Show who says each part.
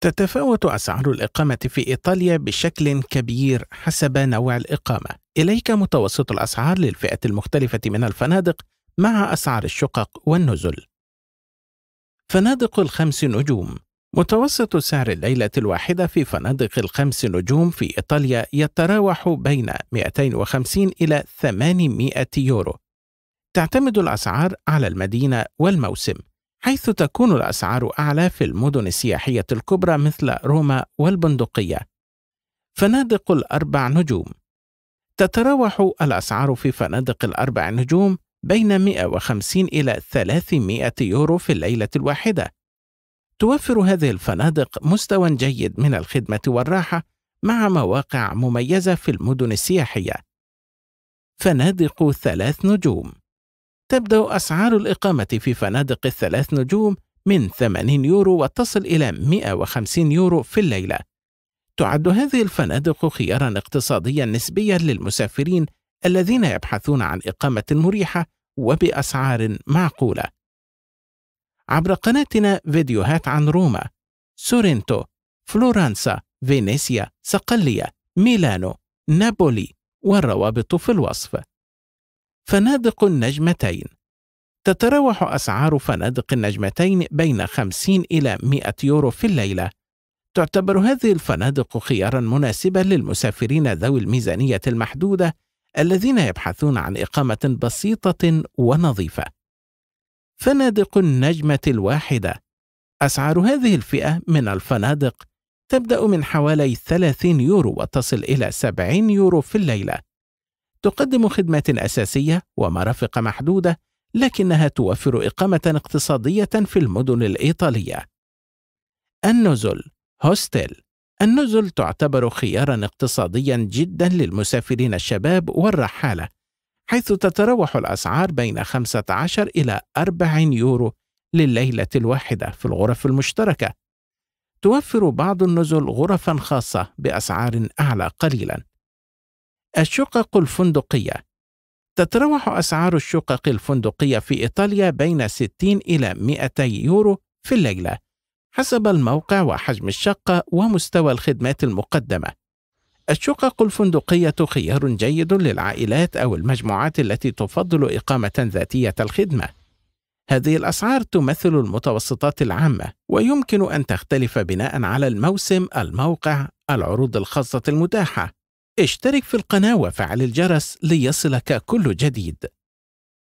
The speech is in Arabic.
Speaker 1: تتفاوت أسعار الإقامة في إيطاليا بشكل كبير حسب نوع الإقامة، إليك متوسط الأسعار للفئة المختلفة من الفنادق مع أسعار الشقق والنزل. فنادق الخمس نجوم متوسط سعر الليلة الواحدة في فنادق الخمس نجوم في إيطاليا يتراوح بين 250 إلى 800 يورو. تعتمد الأسعار على المدينة والموسم، حيث تكون الأسعار أعلى في المدن السياحية الكبرى مثل روما والبندقية. فنادق الأربع نجوم تتراوح الأسعار في فنادق الأربع نجوم بين 150 إلى 300 يورو في الليلة الواحدة. توفر هذه الفنادق مستوى جيد من الخدمة والراحة مع مواقع مميزة في المدن السياحية. فنادق ثلاث نجوم تبدأ أسعار الإقامة في فنادق الثلاث نجوم من 80 يورو وتصل إلى 150 يورو في الليلة. تعد هذه الفنادق خيارًا اقتصاديًا نسبيًا للمسافرين الذين يبحثون عن إقامة مريحة وبأسعار معقولة. عبر قناتنا فيديوهات عن روما، سورينتو، فلورنسا، فينيسيا، صقلية، ميلانو، نابولي والروابط في الوصف. فنادق النجمتين تتراوح أسعار فنادق النجمتين بين 50 إلى 100 يورو في الليلة تعتبر هذه الفنادق خيارا مناسبا للمسافرين ذوي الميزانية المحدودة الذين يبحثون عن إقامة بسيطة ونظيفة فنادق النجمة الواحدة أسعار هذه الفئة من الفنادق تبدأ من حوالي 30 يورو وتصل إلى 70 يورو في الليلة تقدم خدمات أساسية ومرافق محدودة لكنها توفر إقامة اقتصادية في المدن الإيطالية. النزل هوستيل النزل تعتبر خيارا اقتصاديا جدا للمسافرين الشباب والرحالة، حيث تتراوح الأسعار بين 15 إلى 40 يورو لليلة الواحدة في الغرف المشتركة. توفر بعض النزل غرفا خاصة بأسعار أعلى قليلا، الشقق الفندقية تتراوح أسعار الشقق الفندقية في إيطاليا بين 60 إلى 200 يورو في الليلة حسب الموقع وحجم الشقة ومستوى الخدمات المقدمة. الشقق الفندقية خيار جيد للعائلات أو المجموعات التي تفضل إقامة ذاتية الخدمة. هذه الأسعار تمثل المتوسطات العامة ويمكن أن تختلف بناء على الموسم، الموقع، العروض الخاصة المتاحة، اشترك في القناة وفعل الجرس ليصلك كل جديد